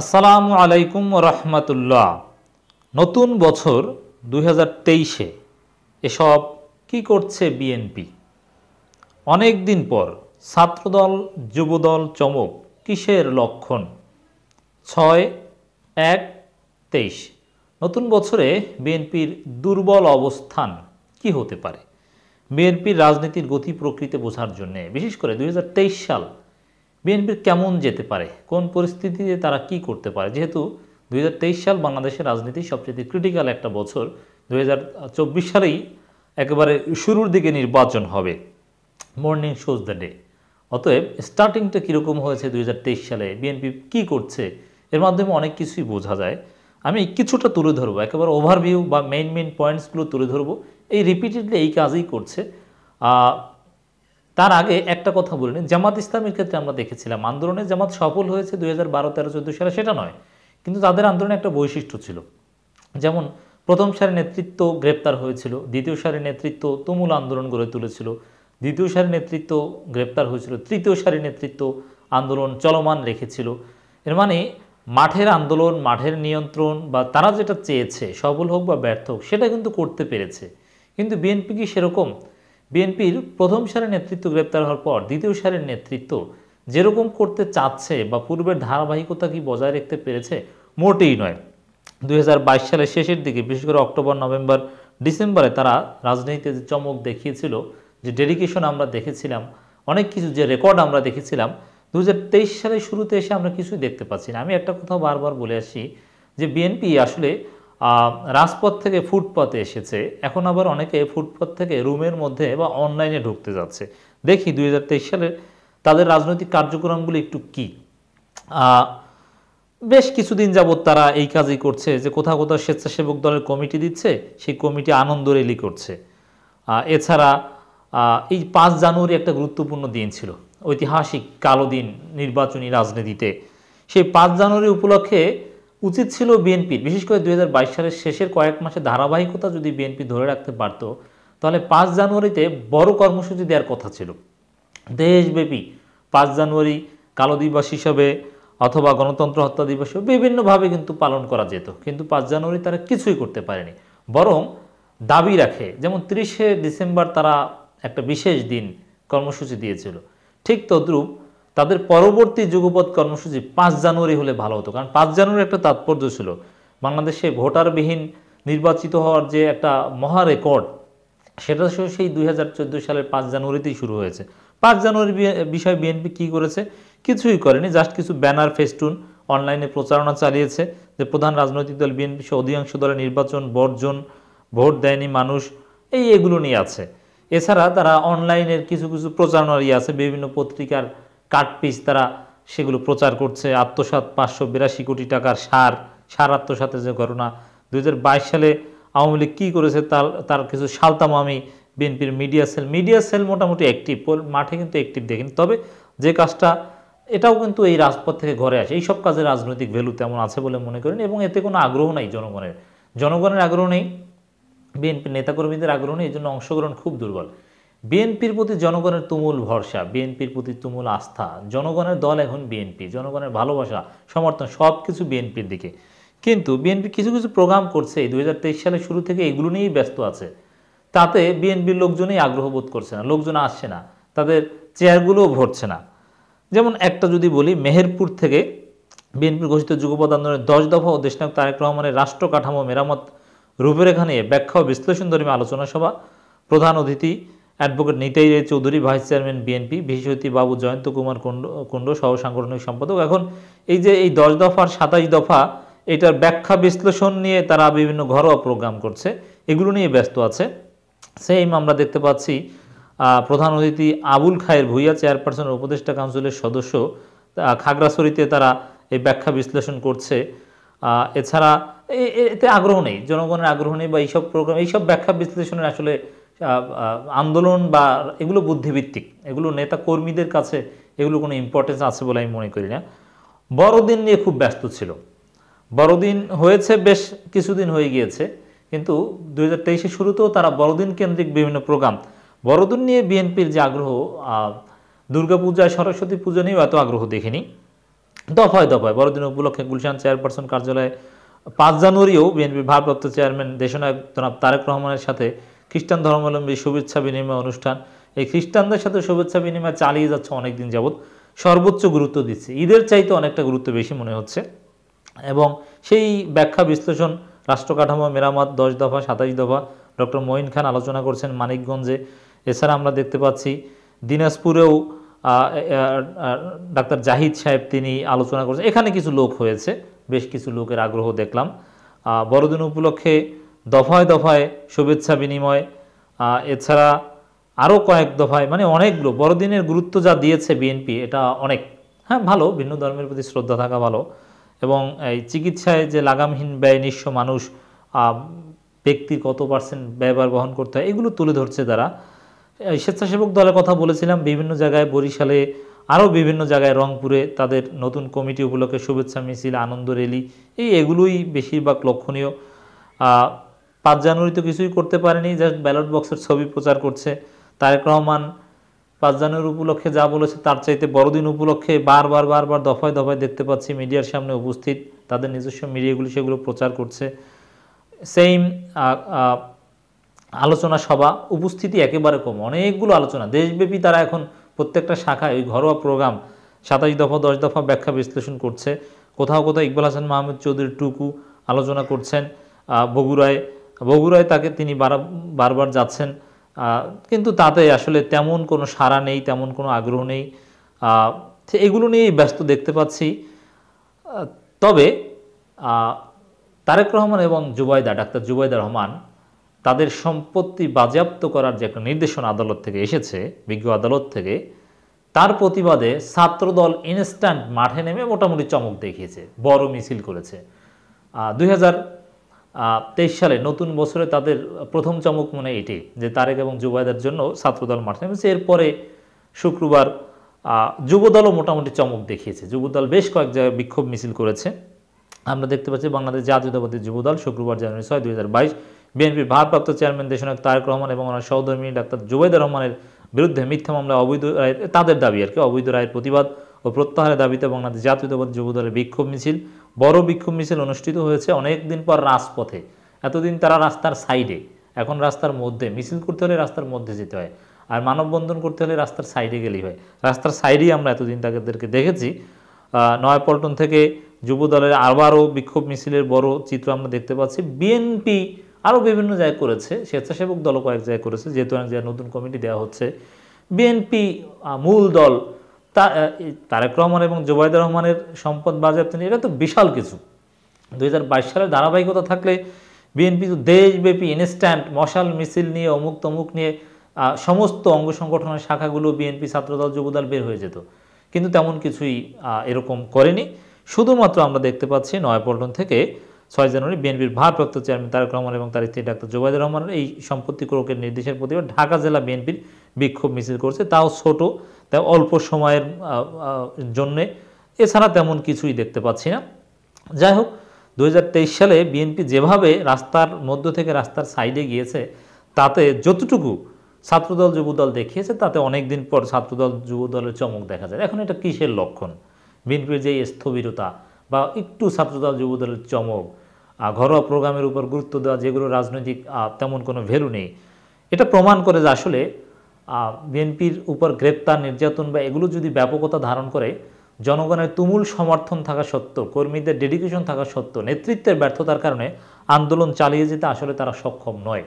আসসালামু আলাইকুম রহমতুল্লাহ নতুন বছর দুই তেইশে এসব কি করছে বিএনপি অনেক দিন পর ছাত্রদল যুবদল চমক কিসের লক্ষণ ছয় এক তেইশ নতুন বছরে বিএনপির দুর্বল অবস্থান কি হতে পারে বিএনপির রাজনীতির গতি প্রকৃতি বোঝার জন্যে বিশেষ করে দুই সাল বিএনপি কেমন যেতে পারে কোন পরিস্থিতিতে তারা কি করতে পারে যেহেতু দুই সাল বাংলাদেশের রাজনীতি সবচেয়ে ক্রিটিক্যাল একটা বছর দুই সালেই একেবারে শুরুর দিকে নির্বাচন হবে মর্নিং শোজ দ্য ডে অতএব স্টার্টিংটা কীরকম হয়েছে দুই সালে বিএনপি কি করছে এর মাধ্যমে অনেক কিছুই বোঝা যায় আমি কিছুটা তুলে ধরবো একেবারে ওভারভিউ বা মেইন মেইন পয়েন্টসগুলো তুলে ধরবো এই রিপিটেডলি এই কাজই করছে তার আগে একটা কথা বলিনি জামাত ইসলামের ক্ষেত্রে আমরা দেখেছিলাম আন্দোলনে জামাত সফল হয়েছে দুই হাজার বারো তেরো চোদ্দো সালে সেটা নয় কিন্তু তাদের আন্দোলনে একটা বৈশিষ্ট্য ছিল যেমন প্রথম সারের নেতৃত্ব গ্রেপ্তার হয়েছিল দ্বিতীয় সারের নেতৃত্ব তুমুল আন্দোলন গড়ে তুলেছিল দ্বিতীয় সারের নেতৃত্ব গ্রেপ্তার হয়েছিল তৃতীয় সারের নেতৃত্ব আন্দোলন চলমান রেখেছিল এর মানে মাঠের আন্দোলন মাঠের নিয়ন্ত্রণ বা তারা যেটা চেয়েছে সফল হোক বা ব্যর্থ হোক সেটা কিন্তু করতে পেরেছে কিন্তু বিএনপি কি সেরকম বিএনপির প্রথম সারের নেতৃত্ব গ্রেপ্তার হওয়ার পর দ্বিতীয় সারের নেতৃত্ব যেরকম করতে চাচ্ছে বা পূর্বের ধারাবাহিকতা কি বজায় রাখতে পেরেছে মোটেই নয় দুই সালের শেষের দিকে বিশেষ করে অক্টোবর নভেম্বর ডিসেম্বরে তারা রাজনীতিতে যে চমক দেখিয়েছিল যে ডেডিকেশন আমরা দেখেছিলাম অনেক কিছু যে রেকর্ড আমরা দেখেছিলাম দু সালের শুরুতে এসে আমরা কিছুই দেখতে পাচ্ছি না আমি একটা কথা বারবার বলে আসি যে বিএনপি আসলে রাজপথ থেকে ফুটপাতে এসেছে এখন আবার অনেকে ফুটপাথ থেকে রুমের মধ্যে বা অনলাইনে ঢুকতে যাচ্ছে দেখি দুই সালে তাদের রাজনৈতিক কার্যক্রমগুলো একটু কী বেশ কিছুদিন যাবৎ তারা এই কাজই করছে যে কোথাও কোথাও স্বেচ্ছাসেবক দলের কমিটি দিচ্ছে সেই কমিটি আনন্দ রেলি করছে এছাড়া এই পাঁচ জানুয়ারি একটা গুরুত্বপূর্ণ দিন ছিল ঐতিহাসিক কালো দিন নির্বাচনী রাজনীতিতে সেই পাঁচ জানুয়ারি উপলক্ষে উচিত ছিল বিএনপির বিশেষ করে দুই সালের শেষের কয়েক মাসে ধারাবাহিকতা যদি বিএনপি ধরে রাখতে পারত তাহলে পাঁচ জানুয়ারিতে বড় কর্মসূচি দেওয়ার কথা ছিল দেশব্যাপী পাঁচ জানুয়ারি কালো দিবস হিসাবে অথবা গণতন্ত্র হত্যা দিবস বিভিন্নভাবে কিন্তু পালন করা যেত কিন্তু পাঁচ জানুয়ারি তারা কিছুই করতে পারেনি বরং দাবি রাখে যেমন তিরিশে ডিসেম্বর তারা একটা বিশেষ দিন কর্মসূচি দিয়েছিল ঠিক তদ্রূপ তাদের পরবর্তী যুগপথ কর্মসূচি পাঁচ জানুয়ারি হলে ভালো হতো কারণ পাঁচ জানুয়ারি একটা তাৎপর্য ছিল বাংলাদেশে ভোটারবিহীন নির্বাচিত হওয়ার যে একটা মহা রেকর্ড সেটা সেই দুই হাজার সালের পাঁচ জানুয়ারিতেই শুরু হয়েছে পাঁচ জানুয়ারি বিষয়ে বিএনপি কী করেছে কিছুই করেনি জাস্ট কিছু ব্যানার ফেস্টুন অনলাইনে প্রচারণা চালিয়েছে যে প্রধান রাজনৈতিক দল বিএনপি অধিকাংশ দলের নির্বাচন বর্জন ভোট দেয়নি মানুষ এই এগুলো নিয়ে আছে এছাড়া তারা অনলাইনের কিছু কিছু প্রচারণার ইয়ে আছে বিভিন্ন পত্রিকার পিস তারা সেগুলো প্রচার করছে আত্মসাত পাঁচশো বিরাশি কোটি টাকার সার সার আত্মসাতের যে ঘটনা দু সালে আওয়ামী লীগ কী করেছে তার তার কিছু সালতামামি বিএনপির মিডিয়া সেল মিডিয়া সেল মোটামুটি অ্যাক্টিভ মাঠে কিন্তু অ্যাক্টিভ দেখেন তবে যে কাজটা এটাও কিন্তু এই রাজপথ থেকে ঘরে আসে এই সব কাজের রাজনৈতিক ভ্যালু তেমন আছে বলে মনে করেন এবং এতে কোনো আগ্রহ নাই জনগণের জনগণের আগ্রহ নেই বিএনপির নেতাকর্মীদের আগ্রহ নেই এই জন্য অংশগ্রহণ খুব দুর্বল বিএনপির প্রতি জনগণের তুমুল ভরসা বিএনপির প্রতি তুমুল আস্থা জনগণের দল এখন বিএনপি জনগণের ভালোবাসা সমর্থন সব কিছু বিএনপির দিকে কিন্তু বিএনপি কিছু কিছু প্রোগ্রাম করছে দু সালের শুরু থেকে এগুলো নিয়েই ব্যস্ত আছে তাতে বিএনপির লোকজনই আগ্রহ বোধ করছে না লোকজন আসছে না তাদের চেয়ারগুলোও ভরছে না যেমন একটা যদি বলি মেহেরপুর থেকে বিএনপির ঘোষিত যুগপদ আন্দোলনের দশ দফা ও দেশনায়ক তারেক রহমানের রাষ্ট্র কাঠামো মেরামত রূপরেখা নিয়ে ব্যাখ্যা ও বিশ্লেষণ ধর্মী আলোচনা সভা প্রধান অতিথি advocate Nitai Ray Chowdhury vice chairman BNP বিশেষতি বাবু জয়ন্ত কুমার কুণ্ড কুণ্ড সহ সাংগঠনিক সম্পাদক এখন এই যে এই দশ দফার সাতাশ দফা এটার ব্যাখ্যা বিশ্লেষণ নিয়ে তারা বিভিন্ন ঘরোয়া প্রোগ্রাম করছে এগুলো নিয়ে ব্যস্ত আছে সেম আমরা দেখতে পাচ্ছি প্রধান অতিথি আবুল খায়ের ভুইয়া চেয়ারপারসনের উপদেষ্টা কাউন্সিলের সদস্য খাগড়াছড়িতে তারা এই ব্যাখ্যা বিশ্লেষণ করছে এছাড়া এতে আগ্রহ নেই জনগণের আগ্রহ নেই বা এইসব প্রোগ্রাম এইসব ব্যাখ্যা বিশ্লেষণের আসলে আন্দোলন বা এগুলো বুদ্ধিভিত্তিক এগুলো নেতা কর্মীদের কাছে এগুলো কোনো ইম্পর্টেন্স আছে বলে আমি মনে করি না বড়দিন নিয়ে খুব ব্যস্ত ছিল বড়দিন হয়েছে বেশ কিছুদিন হয়ে গিয়েছে কিন্তু দু হাজার শুরুতেও তারা বড়দিন কেন্দ্রিক বিভিন্ন প্রোগ্রাম বড়দিন নিয়ে বিএনপির যে আগ্রহ দুর্গাপূজায় সরস্বতী পুজো নিয়েও এত আগ্রহ দেখিনি দফায় দফায় বড়দিন উপলক্ষে গুলশান চেয়ারপারসন কার্যালয়ে পাঁচ জানুয়ারিও বিএনপির ভারপ্রাপ্ত চেয়ারম্যান দেশনায়ক তারেক রহমানের সাথে খ্রিস্টান ধর্মাবলম্বী শুভেচ্ছা বিনিময় অনুষ্ঠান এই খ্রিস্টানদের সাথে শুভেচ্ছা বিনিময় চালিয়ে যাচ্ছে অনেকদিন যাবৎ সর্বোচ্চ গুরুত্ব দিচ্ছে ঈদের চাইতে অনেকটা গুরুত্ব বেশি মনে হচ্ছে এবং সেই ব্যাখ্যা বিশ্লেষণ রাষ্ট্রকাঠামো মেরামত দশ দফা সাতাশ দফা ডক্টর মঈন খান আলোচনা করছেন মানিকগঞ্জে এছাড়া আমরা দেখতে পাচ্ছি দিনাজপুরেও ডাক্তার জাহিদ সাহেব তিনি আলোচনা করছেন এখানে কিছু লোক হয়েছে বেশ কিছু লোকের আগ্রহ দেখলাম বড়দিন উপলক্ষে দফায় দফায় শুভেচ্ছা বিনিময় এছাড়া আরও কয়েক দফায় মানে অনেকগুলো বড়দিনের গুরুত্ব যা দিয়েছে বিএনপি এটা অনেক হ্যাঁ ভালো ভিন্ন ধর্মের প্রতি শ্রদ্ধা থাকা ভালো এবং এই চিকিৎসায় যে লাগামহীন ব্যয় নিঃস্ব মানুষ ব্যক্তি কত পার্সেন্ট ব্যয়ভার বহন করতে হয় এগুলো তুলে ধরছে তারা স্বেচ্ছাসেবক দলের কথা বলেছিলাম বিভিন্ন জায়গায় বরিশালে আরও বিভিন্ন জায়গায় রংপুরে তাদের নতুন কমিটি উপলক্ষে শুভেচ্ছা মিছিল আনন্দ রেলি এই এগুলোই বেশিরভাগ লক্ষণীয় পাঁচ জানুয়ারি তো কিছুই করতে পারেনি জাস্ট ব্যালট বক্সের ছবি প্রচার করছে তারেক রহমান পাঁচ জানুয়ারি উপলক্ষে যা বলেছে তার চাইতে বড়দিন উপলক্ষে বারবার বারবার দফায় দফায় দেখতে পাচ্ছি মিডিয়ার সামনে উপস্থিত তাদের নিজস্ব মিডিয়াগুলি সেগুলো প্রচার করছে সেইম আলোচনা সভা উপস্থিতি একেবারে কম অনেকগুলো আলোচনা দেশব্যাপী তারা এখন প্রত্যেকটা শাখায় ওই ঘরোয়া প্রোগ্রাম সাতাশ দফা দশ দফা ব্যাখ্যা বিশ্লেষণ করছে কোথাও কোথাও ইকবাল হাসান মাহমুদ চৌধুরী টুকু আলোচনা করছেন বগুড়ায় বগুড়ায় তাকে তিনি বারবার যাচ্ছেন কিন্তু তাতে আসলে তেমন কোনো সাড়া নেই তেমন কোনো আগ্রহ নেই এগুলো নিয়েই ব্যস্ত দেখতে পাচ্ছি তবে তারেক রহমান এবং জুবাইদা ডাক্তার জুবাইদা রহমান তাদের সম্পত্তি বাজেয়াপ্ত করার যে একটা নির্দেশনা আদালত থেকে এসেছে বিজ্ঞ আদালত থেকে তার প্রতিবাদে ছাত্রদল ইনস্ট্যান্ট মাঠে নেমে মোটামুটি চমক দেখিয়েছে বড় মিছিল করেছে দুই হাজার তেইশ সালে নতুন বছরে তাদের প্রথম চমক মনে এটি যে তারেক এবং যুবায়দের জন্য ছাত্রদল মাঠে নেমেছে এরপরে শুক্রবার যুবদলও মোটামুটি চমক দেখিয়েছে যুবদল বেশ কয়েক জায়গায় বিক্ষোভ মিছিল করেছে আমরা দেখতে পাচ্ছি বাংলাদেশ জাতীয়তাবাদী যুবদল শুক্রবার জানুয়ারি ছয় দুই হাজার বাইশ বিএনপির ভারপ্রাপ্ত চেয়ারম্যান দেশনায়ক তারেক রহমান এবং ওনার সহধর্মী ডাক্তার জুবাইদুর রহমানের বিরুদ্ধে মিথ্যা মামলায় অবৈধ রায় তাদের দাবি আর কি অবৈধ রায়ের প্রতিবাদ ও প্রত্যাহারের দাবিতে বাংলাদেশ জাতীয়তাবাদী যুবদলের বিক্ষোভ মিছিল বড় বিক্ষোভ মিছিল অনুষ্ঠিত হয়েছে অনেক দিন পর রাজপথে এতদিন তারা রাস্তার সাইডে এখন রাস্তার মধ্যে মিছিল করতে হলে রাস্তার মধ্যে যেতে হয় আর মানববন্ধন করতে হলে রাস্তার সাইডে গেলেই হয় রাস্তার সাইডেই আমরা এতদিন তাদেরকে দেখেছি নয়াপল্টন থেকে যুব দলের আবারও বিক্ষোভ মিছিলের বড় চিত্র আমরা দেখতে পাচ্ছি বিএনপি আরও বিভিন্ন জায়গায় করেছে স্বেচ্ছাসেবক দলও কয়েক জায়গায় করেছে যেহেতু এক জায়গায় নতুন কমিটি দেওয়া হচ্ছে বিএনপি মূল দল তা তারেক রহমান এবং জোবায়দুর রহমানের সম্পদ বাজার নিয়ে এটা তো বিশাল কিছু দুই সালের ধারাবাহিকতা থাকলে বিএনপি তো দেশব্যাপী ইনস্ট্যান্ট মশাল মিছিল নিয়ে অমুক তমুক নিয়ে সমস্ত অঙ্গ সংগঠনের শাখাগুলো বিএনপি ছাত্রদল যুবদল বের হয়ে যেত কিন্তু তেমন কিছুই এরকম করেনি শুধুমাত্র আমরা দেখতে পাচ্ছি নয়াপল্টন থেকে ছয় জানুয়ারি বিএনপির ভারপ্রাপ্ত চেয়ারম্যান তারেক রহমান এবং তার স্ত্রী ডাক্তার জোবাইদুর রহমানের এই সম্পত্তি ক্রোকের নির্দেশের প্রতিবাদ ঢাকা জেলা বিএনপির বিক্ষোভ মিছিল করছে তাও ছোট তা অল্প সময়ের জন্যে এছাড়া তেমন কিছুই দেখতে পাচ্ছি না যাই হোক দু সালে বিএনপি যেভাবে রাস্তার মধ্য থেকে রাস্তার সাইডে গিয়েছে তাতে যতটুকু ছাত্রদল যুবদল দেখিয়েছে তাতে অনেক দিন পর ছাত্রদল যুবদলের চমক দেখা যায় এখন এটা কিসের লক্ষণ বিএনপির যে স্থবিরতা বা একটু ছাত্রদল যুবদলের চমক ঘরোয়া প্রোগ্রামের উপর গুরুত্ব দেওয়া যেগুলো রাজনৈতিক তেমন কোনো ভ্যালু নেই এটা প্রমাণ করে যে আসলে বিএনপির উপর গ্রেপ্তার নির্যাতন বা এগুলো যদি ব্যাপকতা ধারণ করে জনগণের তুমুল সমর্থন থাকা সত্ত্বেও কর্মীদের ডেডিকেশন থাকা সত্ত্বেও নেতৃত্বের ব্যর্থতার কারণে আন্দোলন চালিয়ে যেতে আসলে তারা সক্ষম নয়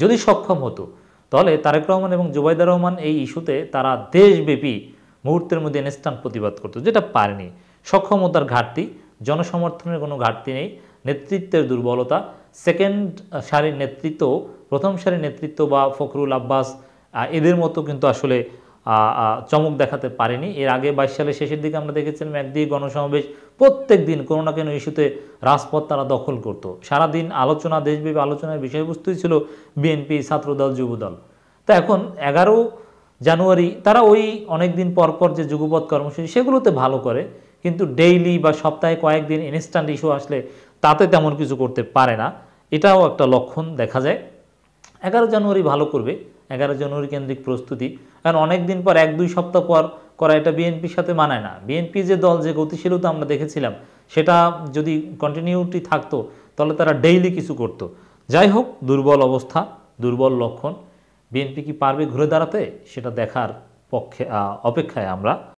যদি সক্ষম হতো তাহলে তারেক রহমান এবং জুবাইদা রহমান এই ইস্যুতে তারা দেশব্যাপী মুহূর্তের মধ্যে নেস্টান প্রতিবাদ করতো যেটা পারেনি সক্ষমতার ঘাটতি জনসমর্থনের কোনো ঘাটতি নেই নেতৃত্বের দুর্বলতা সেকেন্ড সারির নেতৃত্ব প্রথম সারির নেতৃত্ব বা ফখরুল আব্বাস এদের মতো কিন্তু আসলে চমক দেখাতে পারেনি এর আগে বাইশ সালের শেষের দিকে আমরা দেখেছিলাম একদিকে গণসমাবেশ প্রত্যেক দিন কোনো না কোনো ইস্যুতে রাজপথ তারা দখল করত সারাদিন আলোচনা দেশব্যাপী আলোচনার বিষয়বস্তুই ছিল বিএনপি ছাত্রদল যুবদল তা এখন এগারো জানুয়ারি তারা ওই অনেক দিন পরপর যে যুগপথ কর্মসূচি সেগুলোতে ভালো করে কিন্তু ডেইলি বা সপ্তাহে কয়েকদিন ইনস্ট্যান্ট ইস্যু আসলে তাতে তেমন কিছু করতে পারে না এটাও একটা লক্ষণ দেখা যায় এগারো জানুয়ারি ভালো করবে এগারো জানুয়ারি কেন্দ্রিক প্রস্তুতি কারণ অনেক দিন পর এক দুই সপ্তাহ পর করা এটা বিএনপির সাথে মানায় না বিএনপি যে দল যে গতিশীলতা আমরা দেখেছিলাম সেটা যদি কন্টিনিউটি থাকতো তাহলে তারা ডেইলি কিছু করত। যাই হোক দুর্বল অবস্থা দুর্বল লক্ষণ বিএনপি কি পারবে ঘুরে দাঁড়াতে সেটা দেখার পক্ষে অপেক্ষায় আমরা